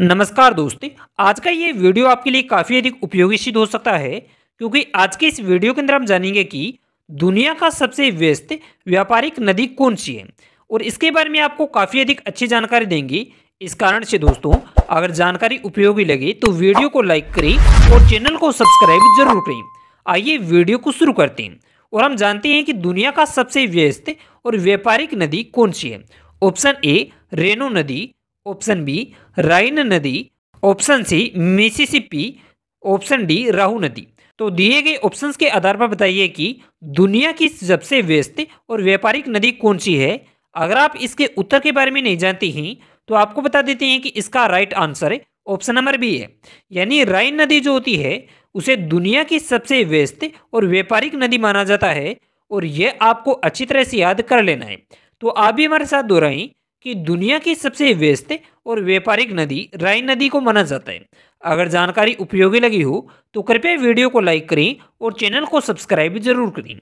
नमस्कार दोस्तों आज का ये वीडियो आपके लिए काफ़ी अधिक उपयोगी सिद्ध हो सकता है क्योंकि आज के इस वीडियो के अंदर हम जानेंगे कि दुनिया का सबसे व्यस्त व्यापारिक नदी कौन सी है और इसके बारे में आपको काफ़ी अधिक अच्छी जानकारी देंगे इस कारण से दोस्तों अगर जानकारी उपयोगी लगे तो वीडियो को लाइक करें और चैनल को सब्सक्राइब जरूर करें आइए वीडियो को शुरू करते हैं और हम जानते हैं कि दुनिया का सबसे व्यस्त और व्यापारिक नदी कौन सी है ऑप्शन ए रेनो नदी ऑप्शन बी राइन नदी option C Mississippi option D राहू नदी तो दिए गए ऑप्शंस के आधार पर बताइए कि दुनिया की सबसे व्यस्त और व्यापारिक नदी कौन सी है अगर आप इसके उत्तर के बारे में नहीं जानती हैं तो आपको बता देते हैं कि इसका राइट आंसर है ऑप्शन नंबर बी है यानी राइन नदी जो होती है उसे दुनिया की सबसे व्यस्त और व्यापारिक नदी माना जाता है और यह आपको अच्छी तरह से याद कर लेना है तो आप भी हमारे साथ दोहराएं कि दुनिया की सबसे व्यस्त और व्यापारिक नदी राइन नदी को माना जाता है अगर जानकारी उपयोगी लगी हो तो कृपया वीडियो को लाइक करें और चैनल को सब्सक्राइब जरूर करें